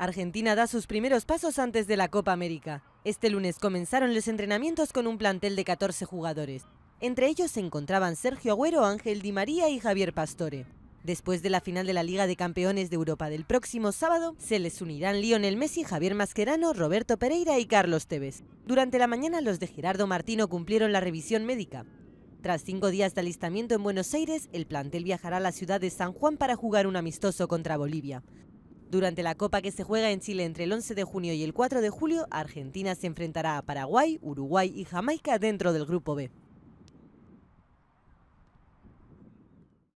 Argentina da sus primeros pasos antes de la Copa América. Este lunes comenzaron los entrenamientos con un plantel de 14 jugadores. Entre ellos se encontraban Sergio Agüero, Ángel Di María y Javier Pastore. Después de la final de la Liga de Campeones de Europa del próximo sábado, se les unirán Lionel Messi, Javier Mascherano, Roberto Pereira y Carlos Tevez. Durante la mañana, los de Gerardo Martino cumplieron la revisión médica. Tras cinco días de alistamiento en Buenos Aires, el plantel viajará a la ciudad de San Juan para jugar un amistoso contra Bolivia. Durante la Copa que se juega en Chile entre el 11 de junio y el 4 de julio, Argentina se enfrentará a Paraguay, Uruguay y Jamaica dentro del Grupo B.